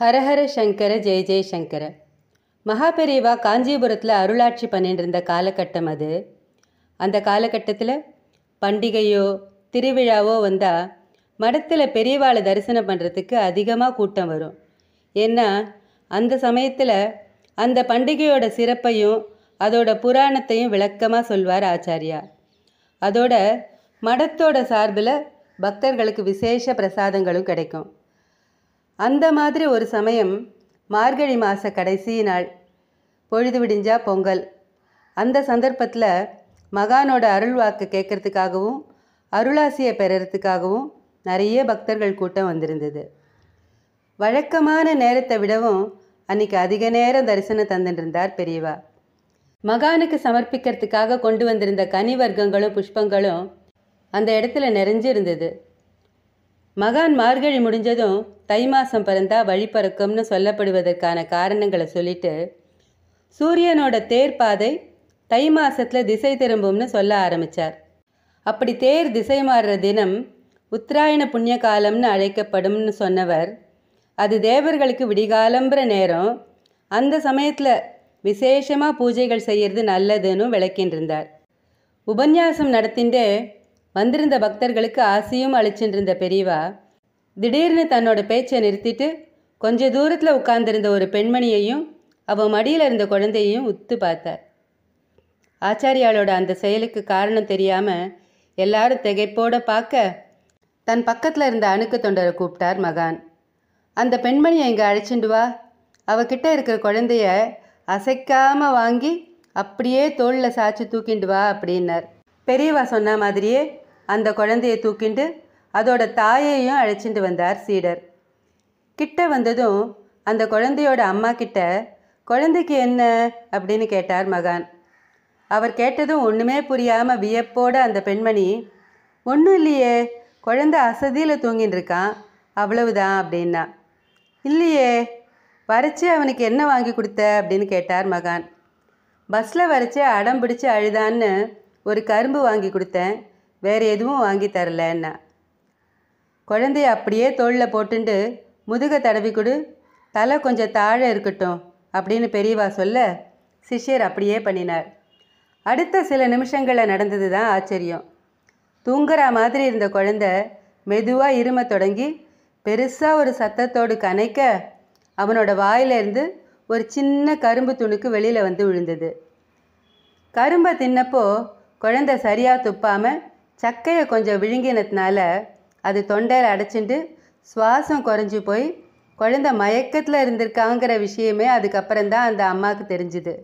ஹரஹர சங்கர ஜெய ஜெயசங்கர மகாபெரிவா காஞ்சிபுரத்தில் அருளாட்சி பண்ணிட்டு இருந்த காலகட்டம் அது அந்த காலகட்டத்தில் பண்டிகையோ திருவிழாவோ வந்தால் மடத்தில் பெரியவாளை தரிசனம் பண்ணுறதுக்கு அதிகமாக கூட்டம் வரும் ஏன்னா அந்த சமயத்தில் அந்த பண்டிகையோட சிறப்பையும் அதோட புராணத்தையும் விளக்கமாக சொல்வார் ஆச்சாரியா அதோட மடத்தோட சார்பில் பக்தர்களுக்கு விசேஷ பிரசாதங்களும் கிடைக்கும் அந்த மாதிரி ஒரு சமயம் மார்கழி மாத கடைசி நாள் பொழுது விடிஞ்சா பொங்கல் அந்த சந்தர்ப்பத்தில் மகானோட அருள்வாக்கு கேட்கறதுக்காகவும் அருளாசியை பெறறதுக்காகவும் நிறைய பக்தர்கள் கூட்டம் வந்திருந்தது வழக்கமான நேரத்தை விடவும் அன்னைக்கு அதிக நேரம் தரிசனம் தந்துட்டிருந்தார் பெரியவா மகானுக்கு சமர்ப்பிக்கிறதுக்காக கொண்டு வந்திருந்த கனி வர்க்கங்களும் புஷ்பங்களும் அந்த இடத்துல நிறைஞ்சிருந்தது மகான் மார்கழி முடிஞ்சதும் தை மாதம் பிறந்தா வழி பறக்கும்னு சொல்லப்படுவதற்கான காரணங்களை சொல்லிட்டு சூரியனோட தேர் பாதை தை மாதத்தில் திசை திரும்பும்னு சொல்ல ஆரம்பித்தார் அப்படி தேர் திசை மாறுற தினம் உத்தராயண புண்ணிய காலம்னு அழைக்கப்படும்னு சொன்னவர் அது தேவர்களுக்கு விடிகாலம்புற நேரம் அந்த சமயத்தில் விசேஷமாக பூஜைகள் செய்கிறது நல்லதுன்னு விளக்கின்றிருந்தார் உபன்யாசம் நடத்தின்றே வந்திருந்த பக்தர்களுக்கு ஆசையும் அளிச்சென்றிருந்த பெரியவா திடீர்னு தன்னோட பேச்சை நிறுத்திட்டு கொஞ்ச தூரத்தில் உட்கார்ந்திருந்த ஒரு பெண்மணியையும் அவள் மடியில் இருந்த குழந்தையையும் உத்து பார்த்தார் ஆச்சாரியாளோட அந்த செயலுக்கு காரணம் தெரியாமல் எல்லாரும் திகைப்போட பார்க்க தன் பக்கத்தில் இருந்த அணுக்கு தொண்டரை கூப்பிட்டார் மகான் அந்த பெண்மணியை இங்கே அழைச்சிண்டு வா அவகிட்ட இருக்கிற குழந்தைய அசைக்காமல் வாங்கி அப்படியே தோளில் சாய்ச்சி தூக்கிண்டு வா அப்படின்னார் பெரியவா சொன்ன மாதிரியே அந்த குழந்தையை தூக்கிண்டு அதோட தாயையும் அழைச்சிட்டு வந்தார் சீடர் கிட்ட வந்ததும் அந்த குழந்தையோட அம்மா கிட்ட குழந்தைக்கு என்ன அப்படின்னு கேட்டார் மகான் அவர் கேட்டதும் ஒன்றுமே புரியாமல் வியப்போட அந்த பெண்மணி ஒன்றும் இல்லையே குழந்தை அசதியில் தூங்கின்னு இருக்கான் அவ்வளவுதான் அப்படின்னா இல்லையே வரைச்சி அவனுக்கு என்ன வாங்கி கொடுத்த அப்படின்னு கேட்டார் மகான் பஸ்ஸில் வரைச்சி அடம் பிடிச்சி அழுதான்னு ஒரு கரும்பு வாங்கி கொடுத்தேன் வேறு எதுவும் வாங்கி தரலன்னா குழந்தைய அப்படியே தோளில் போட்டுண்டு முதுக தடவி கொடு தலை கொஞ்சம் தாழ இருக்கட்டும் அப்படின்னு பெரியவா சொல்ல சிஷ்யர் அப்படியே பண்ணினார் அடுத்த சில நிமிஷங்களில் நடந்தது தான் ஆச்சரியம் தூங்குற மாதிரி இருந்த குழந்த மெதுவாக இரும தொடங்கி பெருசாக ஒரு சத்தத்தோடு கனைக்க அவனோட வாயிலிருந்து ஒரு சின்ன கரும்பு துணுக்கு வெளியில் வந்து விழுந்தது கரும்பை தின்னப்போ குழந்தை சரியாக துப்பாமல் சக்கையை கொஞ்சம் விழுங்கினதுனால அது தொண்டையில் அடைச்சிட்டு சுவாசம் குறைஞ்சி போய் குழந்த மயக்கத்தில் இருந்திருக்காங்கிற விஷயமே அதுக்கப்புறம் தான் அந்த அம்மாவுக்கு தெரிஞ்சுது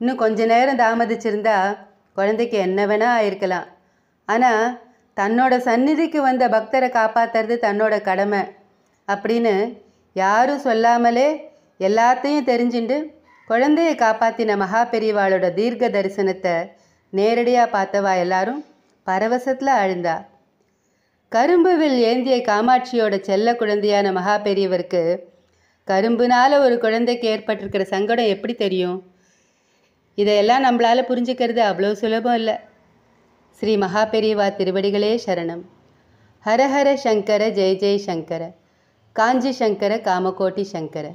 இன்னும் கொஞ்ச நேரம் தாமதிச்சிருந்தா குழந்தைக்கு என்ன வேணால் ஆயிருக்கலாம் ஆனால் தன்னோட சந்நிதிக்கு வந்த பக்தரை காப்பாற்றுறது தன்னோட கடமை அப்படின்னு யாரும் சொல்லாமலே எல்லாத்தையும் தெரிஞ்சுண்டு குழந்தையை காப்பாற்றின மகா பெரியவாளோட தீர்க்க தரிசனத்தை நேரடியாக பார்த்தவா எல்லாரும் பரவசத்தில் அழுந்தா கரும்புவில் ஏந்திய காமாட்சியோட செல்ல குழந்தையான மகா பெரியவருக்கு கரும்புனால ஒரு குழந்தைக்கு ஏற்பட்டிருக்கிற சங்கடம் எப்படி தெரியும் இதையெல்லாம் நம்மளால் புரிஞ்சுக்கிறது அவ்வளோ சுலபம் இல்லை ஸ்ரீ மகா பெரியவா திருவடிகளே சரணம் ஹரஹர சங்கர ஜெய ஜெய் சங்கர காஞ்சி சங்கர காமகோட்டி சங்கர